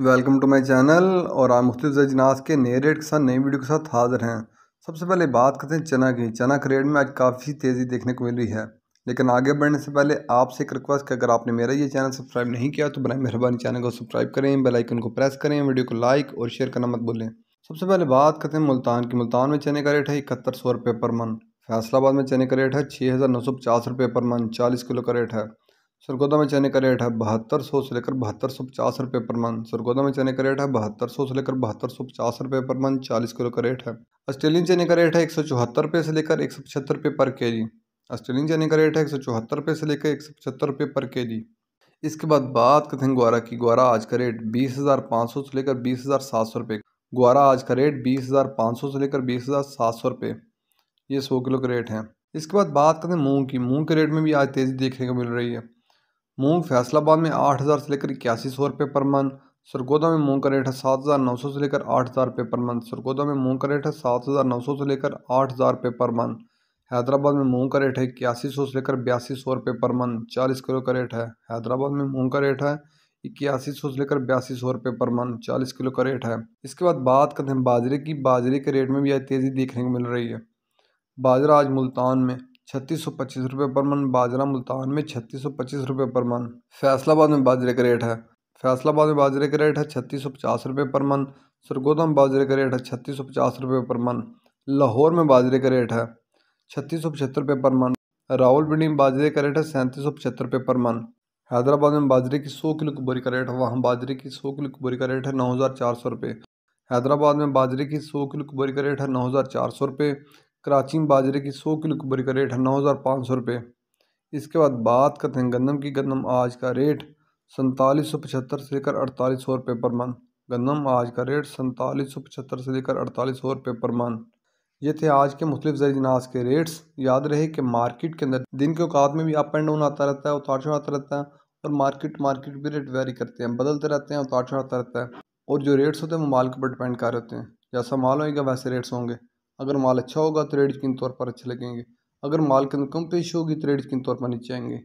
welcome to my channel और आप मुख्त अजनास के नए रेट के साथ नई वीडियो के साथ हाजिर हैं सबसे पहले बात करते हैं चना की चना के रेट में आज काफ़ी तेज़ी देखने को मिली है लेकिन आगे बढ़ने से पहले आपसे एक रिक्वेस्ट है अगर आपने मेरा ये चैनल सब्सक्राइब नहीं किया तो बरए मेहरबानी चैनल को सब्सक्राइब करें बेलाइकन को प्रेस करें वीडियो को लाइक और शेयर करना मत भूलें सबसे पहले बात करते हैं मुल्तान की मुल्तान में चने का रेट है इकहत्तर सौ रुपये पर मन फैसलाबाद में चने का रेट है छः हज़ार नौ सौ पचास रुपये पर मन चालीस किलो का रेट है सरगोदा में चने का रेट है बहत्तर सौ से लेकर बहत्तर सौ पचास रुपये पर मन सरगोदा में चने का रेट है बहत्तर सौ से लेकर बहत्तर सौ पचास रुपये पर मन चालीस किलो का रेट है ऑस्ट्रेलियन चने का रेट है एक सौ चौहत्तर रुपये से लेकर एक सौ पचहत्तर रुपये पर के जी ऑस्ट्रेलियन चने का रेट है एक सौ चौहत्तर रुपये से लेकर एक सौ पचहत्तर रुपये पर के जी इसके बाद बात करते हैं ग्वारा की ग्वारा आज का रेट बीस हज़ार पाँच सौ से लेकर बीस हज़ार सात सौ रुपये ग्वारा आज का रेट बीस हज़ार पाँच सौ से लेकर बीस हज़ार सात सौ रुपये ये सौ किलो का रेट है इसके बाद बात करते हैं मूंग की मूंग के रेट में भी आज तेज़ी देखने को मिल रही है मूंग फैसलाबाद में आठ हज़ार से लेकर इक्यासी सौ रुपये पर मन सरगोदा में मूंग का रेट है सात हज़ार नौ सौ से लेकर आठ हज़ार रुपये पर मन सरगोदा में मूंग का रेट है सात हज़ार नौ सौ से लेकर आठ हज़ार रुपये पर मन हैदराबाद में मूंग का रेट है इक्यासी सौ से लेकर बयासी सौ रुपये पर मन चालीस किलो का रेट है हैदराबाद में मूंग का रेट है इक्यासी सौ से लेकर बयासी सौ रुपये पर मन चालीस किलो का रेट है इसके बाद बात करते हैं बाजरे की बाजरे के रेट में भी आज तेज़ी देखने को मिल रही है बाजरा आज मुल्तान में छत्तीस सौ पच्चीस रुपये पर मन बाजरा मुल्तान में छत्तीस सौ पच्चीस रुपये पर मन फैसलाबाद में बाजरे का रेट है फैसलाबाद में बाजरे का रेट है छत्तीस सौ पचास रुपये पर मन सरगोदा में बाजरे का रेट है छत्तीस सौ पचास रुपये पर मन लाहौर में बाजरे का रेट है छत्तीस सौ पचहत्तर रुपये पर मन रावलपिंडी में बाजरे का रेट है सैंतीस सौ पचहत्तर रुपये पर मन हैदराबाद में बाजरे की सौ किलो की बोरी का रेट है वहाँ बाजरे की सौ किलो की बोरी का रेट है नौ हज़ार चार सौ रुपये हैदराबाद में बाजरे की सौ किलो की बोरी का रेट है नौ हज़ार चार सौ रुपये कराची में बाजरे की सौ किलो बोरी का रेट है नौ हज़ार पाँच सौ रुपये इसके बाद बात करते हैं गंदम की गंदम आज का रेट सैंतालीस सौ पचहत्तर से लेकर अड़तालीस सौ रुपये पर मन गंदम आज का रेट सैंतालीस सौ पचहत्तर से लेकर अड़तालीस सौ रुपये पर मन ये थे आज के मुख्तलिफ जरिए के रेट्स याद रहे कि मार्केट के अंदर दिन के अवकात में भी अप एंड डाउन आता रहता है उतार चढ़ाता रहता है और मार्केट मार्केट भी रेट वेरी करते हैं बदलते रहते हैं उतार चढ़ाता रहता है और जो रेट्स होते हैं वो माल के डिपेंड कर होते हैं जैसा माल होगा वैसे रेट्स होंगे अगर माल अच्छा होगा तो रेट यकीन तौर पर अच्छे लगेंगे अगर माल के अंदर कम पेशी होगी तो रेट यकीन तौर पर नीचे आएंगे